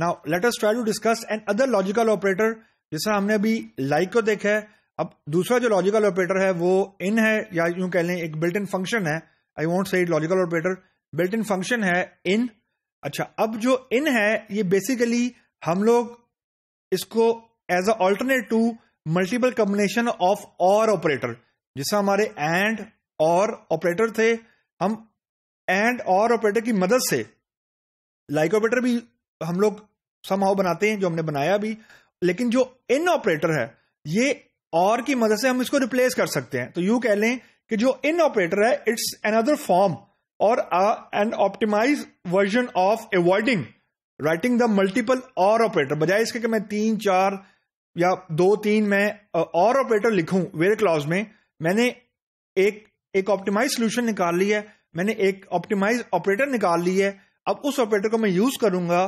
Now let us try to discuss another logical operator जैसा हमने अभी like को देखा है अब दूसरा जो लॉजिकल ऑपरेटर है वो इन है या यूं कह लें एक बिल्ट इन फंक्शन है I want say logical operator built in function है इन अच्छा अब जो इन है ये बेसिकली हम लोग इसको as a alternate to multiple combination of or operator जिससे हमारे एंड और ऑपरेटर थे हम एंड और ऑपरेटर की मदद से लाइक like ऑपरेटर भी तो हम लोग समहाउ बनाते हैं जो हमने बनाया भी लेकिन जो इन ऑपरेटर है ये और की मदद से हम इसको रिप्लेस कर सकते हैं तो यू कह लें कि जो इन ऑपरेटर है इट्स अनदर फॉर्म और an optimize version of avoiding writing the multiple or operator बजाय इसके कि मैं तीन चार या दो तीन में और ऑपरेटर लिखूं वेर क्लॉज में मैंने एक एक ऑप्टिमाइज सोल्यूशन निकाल ली है मैंने एक ऑप्टिमाइज ऑपरेटर निकाल ली है अब उस ऑपरेटर को मैं यूज करूंगा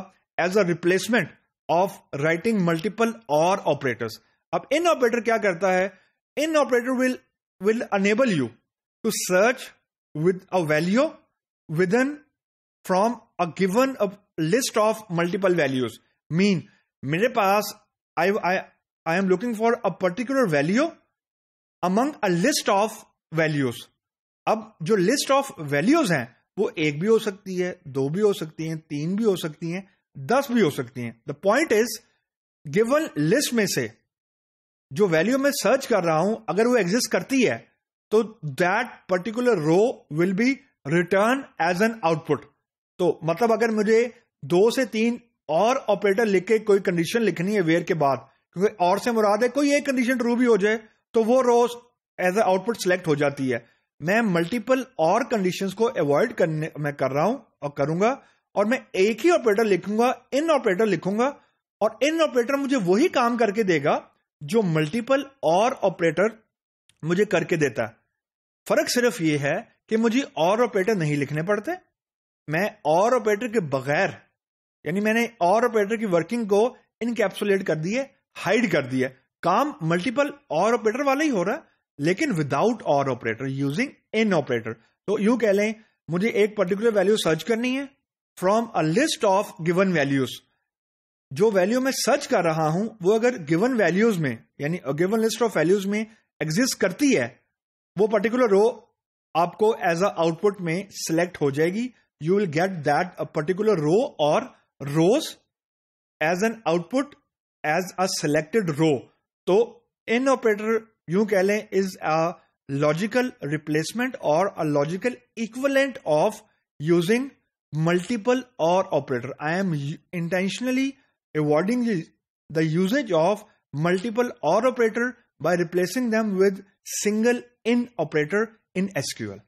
as a replacement of writing multiple or operators अब इन ऑपरेटर क्या करता है in operator will will enable you to search with a value with an from a given list of multiple values mean मेरे पास I I I am looking for a particular value among a list of values अब जो list of values हैं वो एक भी हो सकती है दो भी हो सकती हैं तीन भी हो सकती हैं दस भी हो सकती हैं the point is given list में से जो वैल्यू मैं सर्च कर रहा हूं अगर वो एग्जिस्ट करती है तो that particular row will be return as an output तो मतलब अगर मुझे दो से तीन और ऑपरेटर लिख के कोई कंडीशन लिखनी है वेयर के बाद क्योंकि और से मुराद है कोई एक कंडीशन ट्रू भी हो जाए तो वो row as a output select हो जाती है मैं मल्टीपल और कंडीशंस को अवॉइड करने मैं कर रहा हूं और करूंगा और मैं एक ही ऑपरेटर लिखूंगा इन ऑपरेटर लिखूंगा और इन ऑपरेटर मुझे वही काम करके देगा जो मल्टीपल और ऑपरेटर मुझे करके देता है फर्क सिर्फ यह है कि मुझे और ऑपरेटर नहीं लिखने पड़ते मैं और ऑपरेटर के बगैर यानी मैंने और ऑपरेटर की वर्किंग को इनकैप्सुलेट कर दी है हाइड कर दिया काम मल्टीपल और ऑपरेटर वाला ही हो रहा है लेकिन without or operator using in operator तो यू कह लें मुझे एक पर्टिकुलर वैल्यू सर्च करनी है from a list of given values जो वैल्यू मैं सर्च कर रहा हूं वो अगर गिवन वैल्यूज में यानी गिवन लिस्ट ऑफ वैल्यूज में एग्जिस्ट करती है वो पर्टिकुलर रो आपको एज अ आउटपुट में सिलेक्ट हो जाएगी you will get that a particular row or rows as an output as a selected row तो इन ऑपरेटर यू कह लें इज अ लॉजिकल रिप्लेसमेंट और a logical equivalent of using multiple or operator. I am intentionally avoiding the usage of multiple or operator by replacing them with single in operator in SQL.